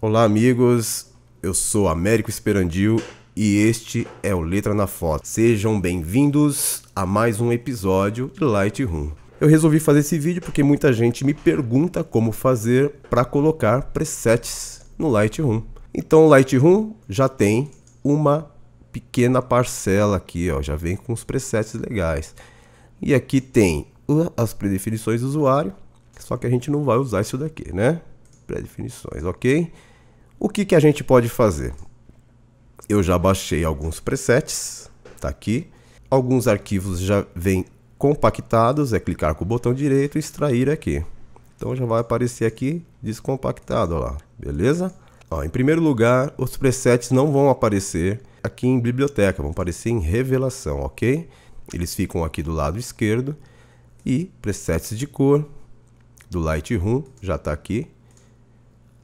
Olá, amigos. Eu sou Américo Esperandil e este é o Letra na Foto. Sejam bem-vindos a mais um episódio de Lightroom. Eu resolvi fazer esse vídeo porque muita gente me pergunta como fazer para colocar presets no Lightroom. Então, o Lightroom já tem uma pequena parcela aqui, ó, já vem com os presets legais. E aqui tem as predefinições do usuário, só que a gente não vai usar isso daqui, né? Predefinições, ok? O que, que a gente pode fazer? Eu já baixei alguns presets, tá aqui. Alguns arquivos já vêm compactados, é clicar com o botão direito e extrair aqui. Então já vai aparecer aqui descompactado, ó lá, beleza? Ó, em primeiro lugar, os presets não vão aparecer aqui em biblioteca, vão aparecer em revelação, ok? Eles ficam aqui do lado esquerdo e presets de cor do Lightroom já está aqui.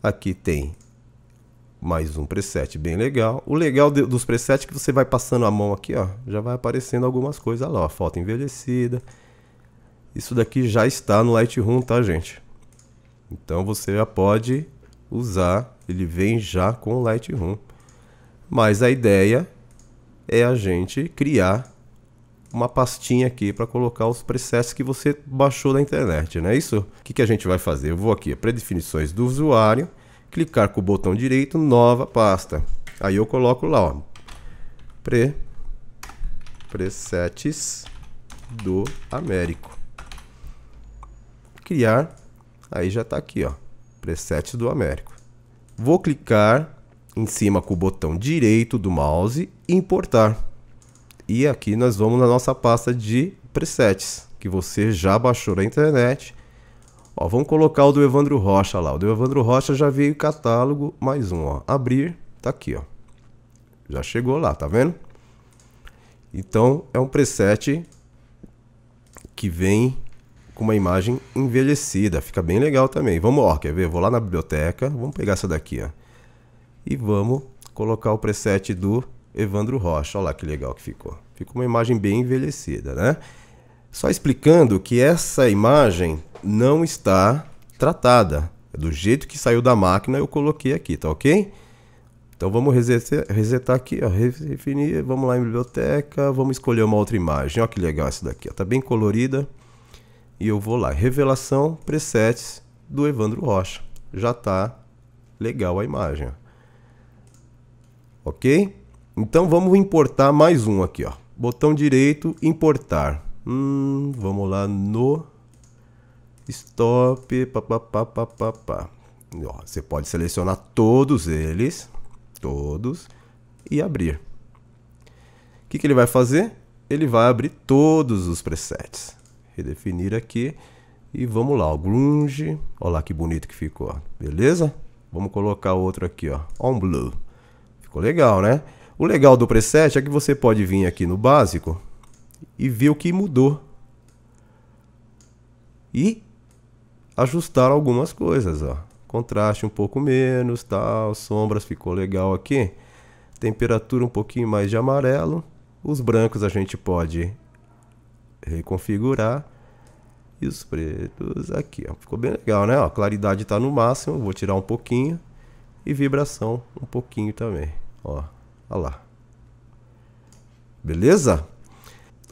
Aqui tem mais um preset bem legal. O legal de, dos presets é que você vai passando a mão aqui, ó, já vai aparecendo algumas coisas lá, ó, foto envelhecida. Isso daqui já está no Lightroom, tá, gente? Então você já pode usar ele vem já com o Lightroom. Mas a ideia é a gente criar uma pastinha aqui para colocar os presets que você baixou da internet, não é isso? O que, que a gente vai fazer? Eu vou aqui, predefinições do usuário, clicar com o botão direito, nova pasta. Aí eu coloco lá, ó, pre, presets do Américo. Criar, aí já está aqui, ó, presets do Américo. Vou clicar em cima com o botão direito do mouse importar. E aqui nós vamos na nossa pasta de presets, que você já baixou na internet. Ó, vamos colocar o do Evandro Rocha lá. O do Evandro Rocha já veio catálogo, mais um, ó. Abrir, tá aqui, ó. Já chegou lá, tá vendo? Então, é um preset que vem com uma imagem envelhecida. Fica bem legal também. Vamos, ó, quer ver? Vou lá na biblioteca, vamos pegar essa daqui, ó. E vamos colocar o preset do Evandro Rocha. Olha lá que legal que ficou. Ficou uma imagem bem envelhecida, né? Só explicando que essa imagem não está tratada. É do jeito que saiu da máquina, eu coloquei aqui, tá ok? Então vamos resetar, resetar aqui, ó, vamos lá em biblioteca, vamos escolher uma outra imagem. Olha que legal essa daqui, ó, tá bem colorida e eu vou lá, revelação presets do Evandro Rocha. Já tá legal a imagem. Ok? Então vamos importar mais um aqui, ó. Botão direito, importar. Hum, vamos lá no stop, Ó, você pode selecionar todos eles, todos, e abrir. O que, que ele vai fazer? Ele vai abrir todos os presets redefinir aqui e vamos lá, o grunge, olha lá que bonito que ficou, beleza? Vamos colocar outro aqui, ó, on blue, ficou legal, né? O legal do preset é que você pode vir aqui no básico e ver o que mudou e ajustar algumas coisas, ó. Contraste um pouco menos, tal, sombras ficou legal aqui. Temperatura um pouquinho mais de amarelo. Os brancos a gente pode reconfigurar e os pretos aqui, ó. Ficou bem legal, né? Ó, a claridade está no máximo, vou tirar um pouquinho e vibração um pouquinho também, ó. Olha lá. Beleza?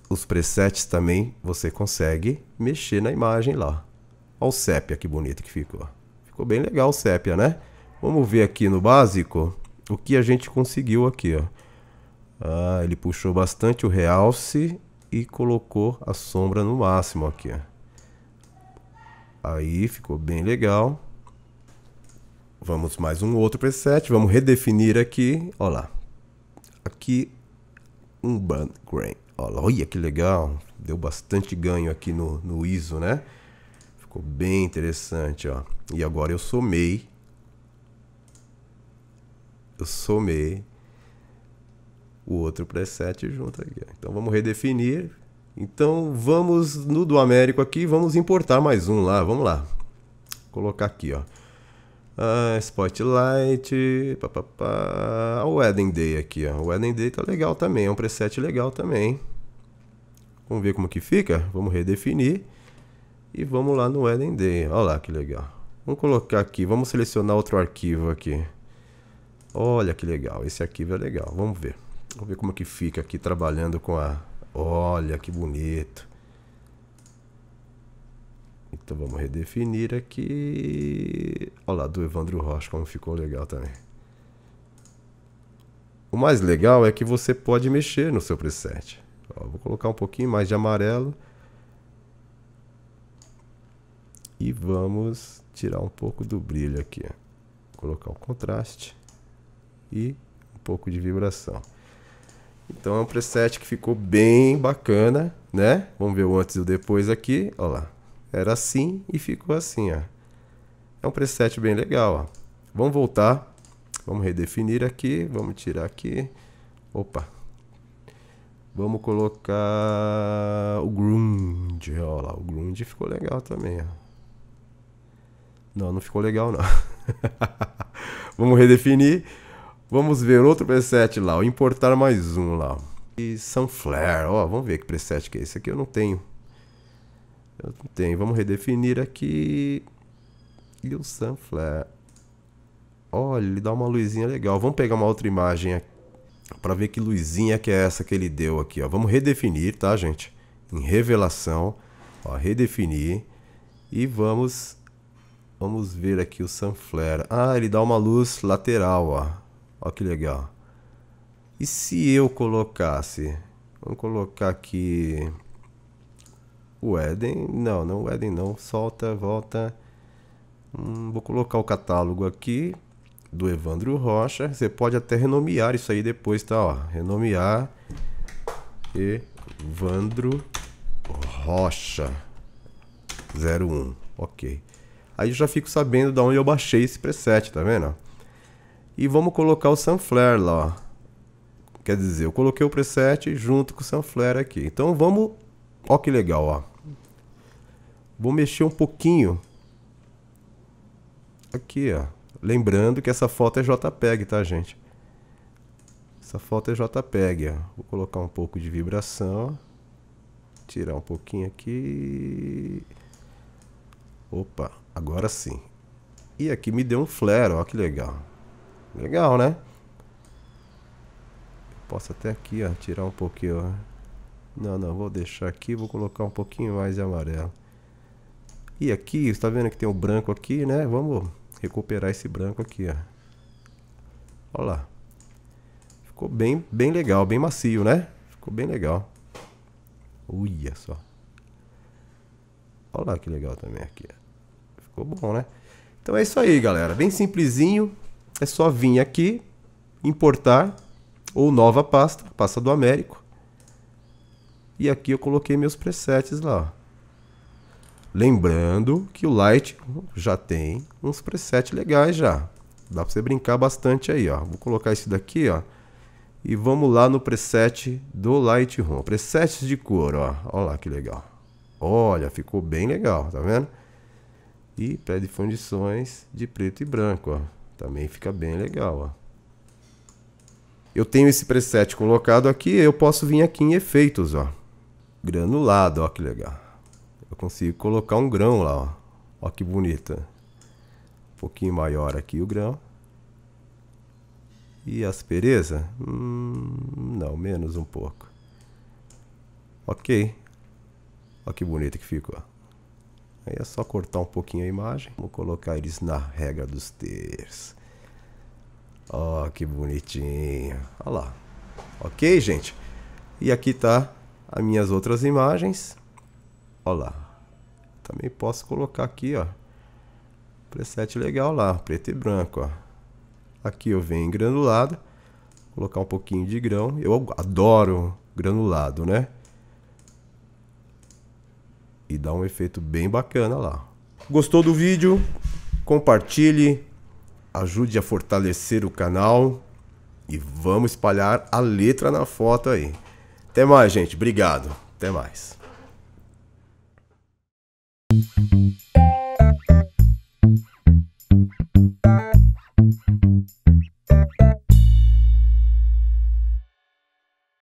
Os presets também você consegue mexer na imagem lá. Olha o sépia que bonito que ficou. Ficou bem legal o sépia, né? Vamos ver aqui no básico o que a gente conseguiu aqui, ó. Ah, ele puxou bastante o realce e colocou a sombra no máximo aqui. Aí ficou bem legal. Vamos mais um outro preset, vamos redefinir aqui, olha lá. Aqui um band grain. Olha, que legal, deu bastante ganho aqui no, no ISO, né? Ficou bem interessante, ó. E agora eu somei. Eu somei o outro preset junto aqui. Então vamos redefinir. Então vamos no do Américo aqui, vamos importar mais um lá, vamos lá. Vou colocar aqui, ó. Ah, Spotlight, papapá. o Eden Day aqui, ó. O Eden Day tá legal também, é um preset legal também. Vamos ver como que fica? Vamos redefinir. E vamos lá no Eden Day. Olha lá que legal. Vamos colocar aqui, vamos selecionar outro arquivo aqui. Olha que legal, esse arquivo é legal, vamos ver. Vou ver como é que fica aqui trabalhando com a... Olha que bonito. Então vamos redefinir aqui. Olha lá, do Evandro Rocha, como ficou legal também. O mais legal é que você pode mexer no seu preset. Ó, vou colocar um pouquinho mais de amarelo. E vamos tirar um pouco do brilho aqui. colocar o contraste e um pouco de vibração. Então é um preset que ficou bem bacana, né? Vamos ver o antes e o depois aqui. Olha lá. Era assim e ficou assim, ó. É um preset bem legal, ó. Vamos voltar. Vamos redefinir aqui. Vamos tirar aqui. Opa. Vamos colocar o grunge. Olha lá, o grunge ficou legal também, ó. Não, não ficou legal não. Vamos redefinir. Vamos ver outro preset lá, ó, importar mais um lá. E Sunflare, ó, vamos ver que preset que é esse aqui, eu não tenho. Eu não tenho, vamos redefinir aqui. E o Sunflare. Olha, ele dá uma luzinha legal. Vamos pegar uma outra imagem aqui para ver que luzinha que é essa que ele deu aqui, ó. Vamos redefinir, tá, gente? Em revelação, ó, redefinir e vamos vamos ver aqui o Sunflare. Ah, ele dá uma luz lateral, ó ó que legal. E se eu colocasse? Vamos colocar aqui o Eden. Não, não, o Eden não. Solta, volta. Hum, vou colocar o catálogo aqui do Evandro Rocha. Você pode até renomear isso aí depois, tá? Ó, renomear Evandro Rocha 01. Ok. Aí eu já fico sabendo de onde eu baixei esse preset, tá vendo? E vamos colocar o Sunflare lá, Quer dizer, eu coloquei o preset junto com o Sunflare aqui. Então vamos... Ó que legal, ó. Vou mexer um pouquinho. Aqui, ó. Lembrando que essa foto é JPEG, tá, gente? Essa foto é JPEG, ó. Vou colocar um pouco de vibração. Tirar um pouquinho aqui. Opa, agora sim. E aqui me deu um flare, ó, que legal. Legal, né? Posso até aqui, ó, tirar um pouquinho, ó. Não, não, vou deixar aqui, vou colocar um pouquinho mais de amarelo. E aqui, está vendo que tem o um branco aqui, né? Vamos recuperar esse branco aqui, ó. Olha lá. Ficou bem, bem legal, bem macio, né? Ficou bem legal. Uia só. Olha lá que legal também aqui. Ficou bom, né? Então é isso aí, galera. Bem simplesinho é só vir aqui, importar, ou nova pasta, pasta do Américo. E aqui eu coloquei meus presets lá. Lembrando que o Light já tem uns presets legais já. Dá para você brincar bastante aí, ó. Vou colocar esse daqui, ó. E vamos lá no preset do Lightroom. Presets de cor, ó. Olha lá que legal. Olha, ficou bem legal, tá vendo? E pré-definições de preto e branco, ó. Também fica bem legal, ó. Eu tenho esse preset colocado aqui, eu posso vir aqui em efeitos, ó. Granulado, ó que legal. Eu consigo colocar um grão lá, ó. Ó que bonito. Um pouquinho maior aqui o grão. E aspereza? Hum, não, menos um pouco. Ok. ó que bonito que ficou. Aí é só cortar um pouquinho a imagem. Vou colocar eles na regra dos terços. Ó, oh, que bonitinho. Olha lá. Ok, gente? E aqui tá as minhas outras imagens. Olha lá. Também posso colocar aqui, ó. Preset legal lá, preto e branco, ó. Aqui eu venho em granulado. Colocar um pouquinho de grão. Eu adoro granulado, né? e dá um efeito bem bacana lá. Gostou do vídeo? Compartilhe, ajude a fortalecer o canal e vamos espalhar a letra na foto aí. Até mais, gente. Obrigado. Até mais.